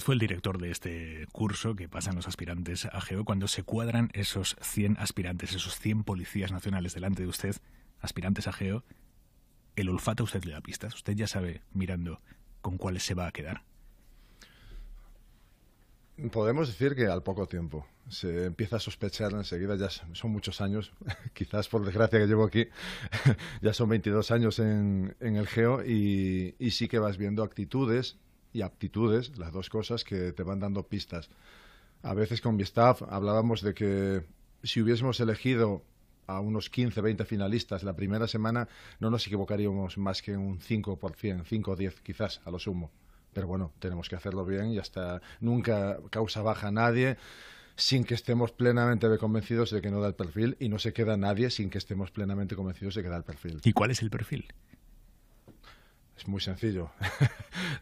Pues fue el director de este curso que pasan los aspirantes a GEO cuando se cuadran esos 100 aspirantes, esos 100 policías nacionales delante de usted, aspirantes a GEO. El olfato usted le da pistas, usted ya sabe mirando con cuáles se va a quedar. Podemos decir que al poco tiempo. Se empieza a sospechar enseguida, ya son muchos años, quizás por desgracia que llevo aquí, ya son 22 años en, el GEO y, y sí que vas viendo actitudes y aptitudes, las dos cosas que te van dando pistas. A veces con mi staff hablábamos de que si hubiésemos elegido a unos 15, 20 finalistas la primera semana, no nos equivocaríamos más que un 5%, 5 o 10 quizás a lo sumo. Pero bueno, tenemos que hacerlo bien y hasta nunca causa baja a nadie sin que estemos plenamente convencidos de que no da el perfil y no se queda nadie sin que estemos plenamente convencidos de que da el perfil. ¿Y cuál es el perfil? Es muy sencillo.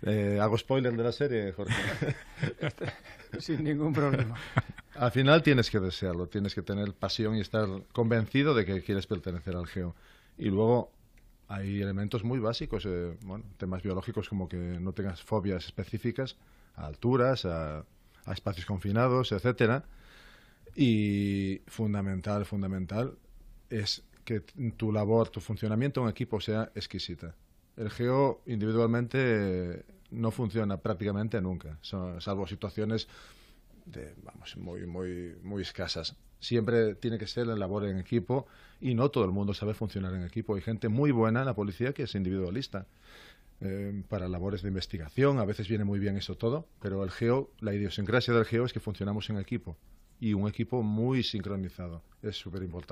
Eh, ¿Hago spoiler de la serie, Jorge? Sin ningún problema. Al final tienes que desearlo, tienes que tener pasión y estar convencido de que quieres pertenecer al geo. Y luego hay elementos muy básicos, eh, temas biológicos como que no tengas fobias específicas a alturas, a, espacios confinados, etcétera. Y fundamental, fundamental, es que tu labor, tu funcionamiento en equipo sea exquisita el geo individualmente no funciona prácticamente nunca, salvo situaciones de, vamos, muy, muy, muy escasas. Siempre tiene que ser la labor en equipo y no todo el mundo sabe funcionar en equipo. Hay gente muy buena en la policía que es individualista. Eh, para labores de investigación, a veces viene muy bien eso todo, pero el geo, la idiosincrasia del geo es que funcionamos en equipo y un equipo muy sincronizado. Es súper importante.